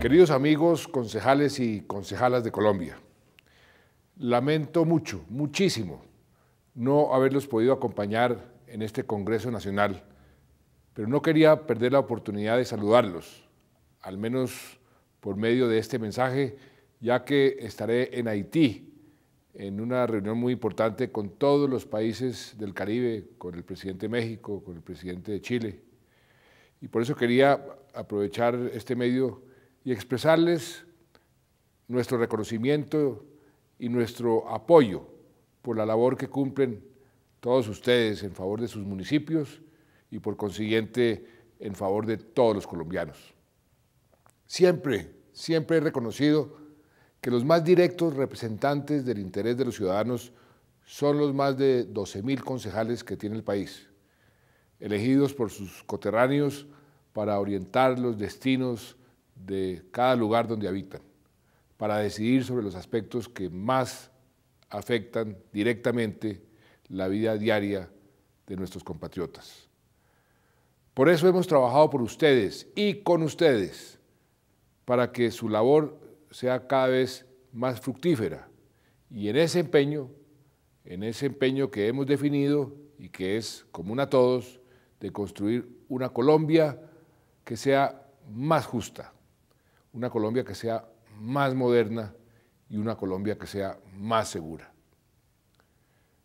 Queridos amigos, concejales y concejalas de Colombia, lamento mucho, muchísimo, no haberlos podido acompañar en este Congreso Nacional, pero no quería perder la oportunidad de saludarlos, al menos por medio de este mensaje, ya que estaré en Haití en una reunión muy importante con todos los países del Caribe, con el presidente de México, con el presidente de Chile. Y por eso quería aprovechar este medio y expresarles nuestro reconocimiento y nuestro apoyo por la labor que cumplen todos ustedes en favor de sus municipios y por consiguiente en favor de todos los colombianos. Siempre, siempre he reconocido que los más directos representantes del interés de los ciudadanos son los más de 12.000 concejales que tiene el país, elegidos por sus coterráneos para orientar los destinos de cada lugar donde habitan, para decidir sobre los aspectos que más afectan directamente la vida diaria de nuestros compatriotas. Por eso hemos trabajado por ustedes y con ustedes, para que su labor sea cada vez más fructífera. Y en ese empeño, en ese empeño que hemos definido y que es común a todos, de construir una Colombia que sea más justa, una Colombia que sea más moderna y una Colombia que sea más segura.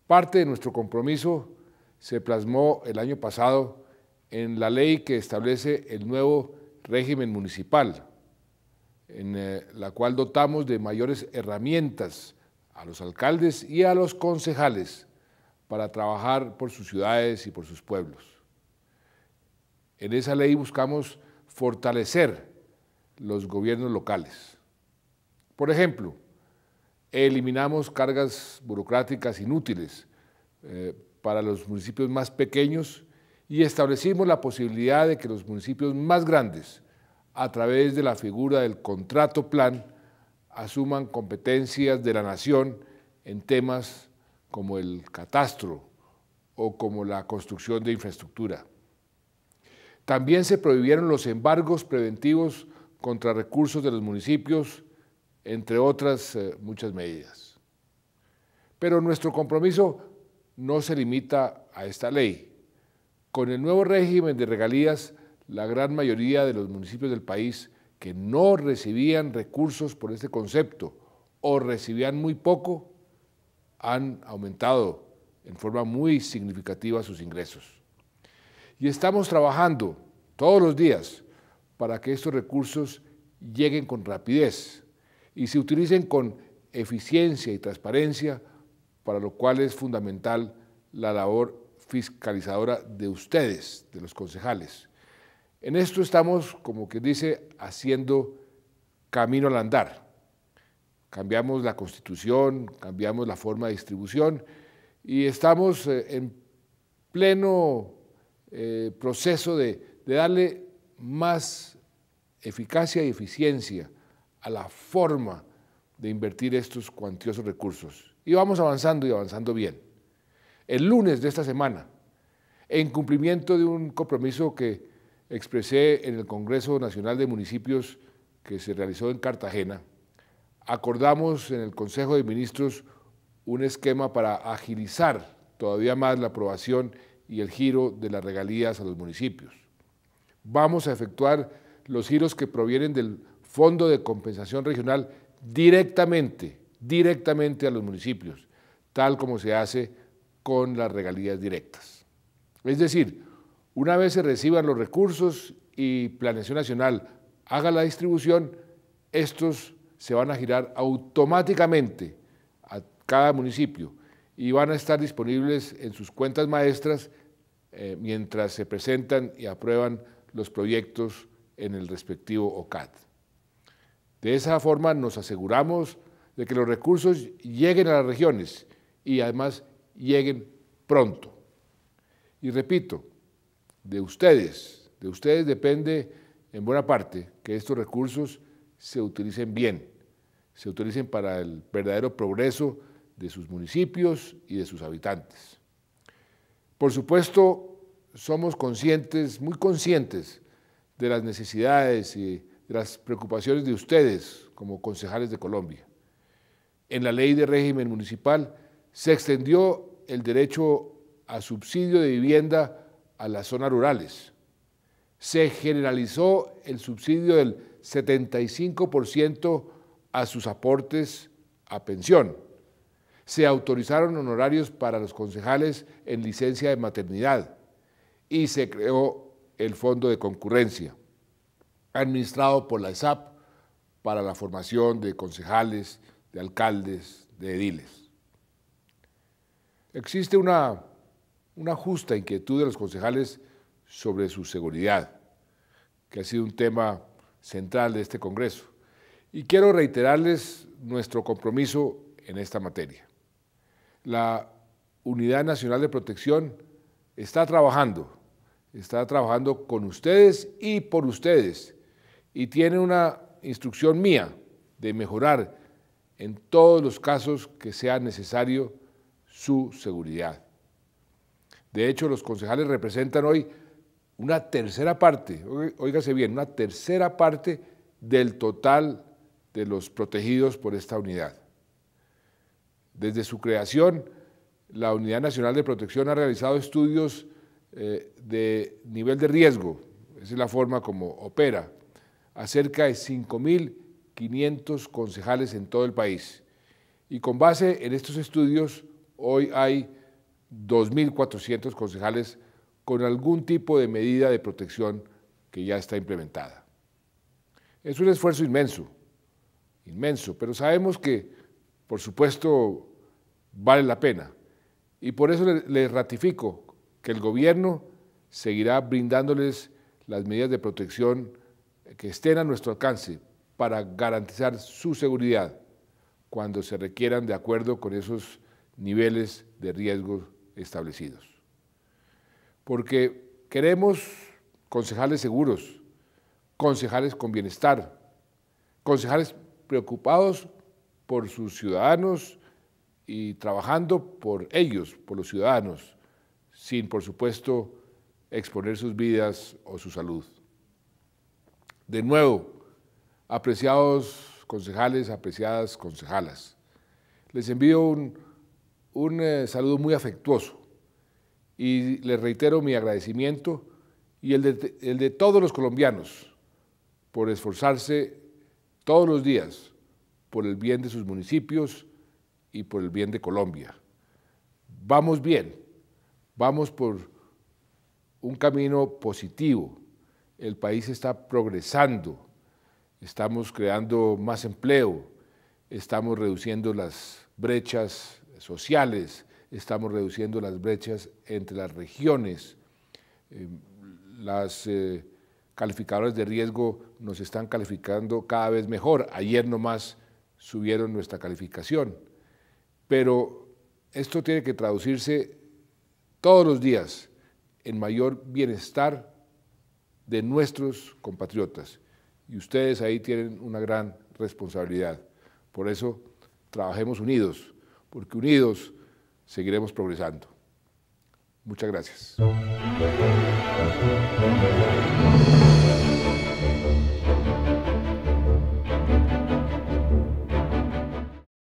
Parte de nuestro compromiso se plasmó el año pasado en la ley que establece el nuevo régimen municipal, en eh, la cual dotamos de mayores herramientas a los alcaldes y a los concejales para trabajar por sus ciudades y por sus pueblos. En esa ley buscamos fortalecer los gobiernos locales. Por ejemplo, eliminamos cargas burocráticas inútiles eh, para los municipios más pequeños y establecimos la posibilidad de que los municipios más grandes a través de la figura del contrato plan, asuman competencias de la nación en temas como el catastro o como la construcción de infraestructura. También se prohibieron los embargos preventivos contra recursos de los municipios, entre otras eh, muchas medidas. Pero nuestro compromiso no se limita a esta ley. Con el nuevo régimen de regalías la gran mayoría de los municipios del país que no recibían recursos por este concepto o recibían muy poco, han aumentado en forma muy significativa sus ingresos. Y estamos trabajando todos los días para que estos recursos lleguen con rapidez y se utilicen con eficiencia y transparencia, para lo cual es fundamental la labor fiscalizadora de ustedes, de los concejales, en esto estamos, como que dice, haciendo camino al andar. Cambiamos la constitución, cambiamos la forma de distribución y estamos eh, en pleno eh, proceso de darle más eficacia y eficiencia a la forma de invertir estos cuantiosos recursos. Y vamos avanzando y avanzando bien. El lunes de esta semana, en cumplimiento de un compromiso que expresé en el Congreso Nacional de Municipios que se realizó en Cartagena, acordamos en el Consejo de Ministros un esquema para agilizar todavía más la aprobación y el giro de las regalías a los municipios. Vamos a efectuar los giros que provienen del Fondo de Compensación Regional directamente, directamente a los municipios, tal como se hace con las regalías directas. Es decir, una vez se reciban los recursos y Planeación Nacional haga la distribución, estos se van a girar automáticamente a cada municipio y van a estar disponibles en sus cuentas maestras eh, mientras se presentan y aprueban los proyectos en el respectivo OCAD. De esa forma nos aseguramos de que los recursos lleguen a las regiones y además lleguen pronto. Y repito, de ustedes, de ustedes depende en buena parte que estos recursos se utilicen bien, se utilicen para el verdadero progreso de sus municipios y de sus habitantes. Por supuesto, somos conscientes, muy conscientes, de las necesidades y de las preocupaciones de ustedes como concejales de Colombia. En la ley de régimen municipal se extendió el derecho a subsidio de vivienda a las zonas rurales. Se generalizó el subsidio del 75% a sus aportes a pensión. Se autorizaron honorarios para los concejales en licencia de maternidad y se creó el Fondo de Concurrencia, administrado por la ESAP para la formación de concejales, de alcaldes, de ediles. Existe una una justa inquietud de los concejales sobre su seguridad, que ha sido un tema central de este Congreso. Y quiero reiterarles nuestro compromiso en esta materia. La Unidad Nacional de Protección está trabajando, está trabajando con ustedes y por ustedes, y tiene una instrucción mía de mejorar en todos los casos que sea necesario su seguridad. De hecho, los concejales representan hoy una tercera parte, oígase bien, una tercera parte del total de los protegidos por esta unidad. Desde su creación, la Unidad Nacional de Protección ha realizado estudios eh, de nivel de riesgo, esa es la forma como opera, a cerca de 5.500 concejales en todo el país. Y con base en estos estudios, hoy hay 2.400 concejales con algún tipo de medida de protección que ya está implementada. Es un esfuerzo inmenso, inmenso, pero sabemos que, por supuesto, vale la pena. Y por eso les ratifico que el gobierno seguirá brindándoles las medidas de protección que estén a nuestro alcance para garantizar su seguridad cuando se requieran de acuerdo con esos niveles de riesgo establecidos. Porque queremos concejales seguros, concejales con bienestar, concejales preocupados por sus ciudadanos y trabajando por ellos, por los ciudadanos, sin por supuesto exponer sus vidas o su salud. De nuevo, apreciados concejales, apreciadas concejalas, les envío un un eh, saludo muy afectuoso y les reitero mi agradecimiento y el de, el de todos los colombianos por esforzarse todos los días por el bien de sus municipios y por el bien de Colombia. Vamos bien, vamos por un camino positivo. El país está progresando, estamos creando más empleo, estamos reduciendo las brechas sociales, estamos reduciendo las brechas entre las regiones, em, las eh, calificadoras de riesgo nos están calificando cada vez mejor. Ayer nomás subieron nuestra calificación. Pero esto tiene que traducirse todos los días en mayor bienestar de nuestros compatriotas. Y ustedes ahí tienen una gran responsabilidad. Por eso trabajemos unidos porque unidos seguiremos progresando. Muchas gracias.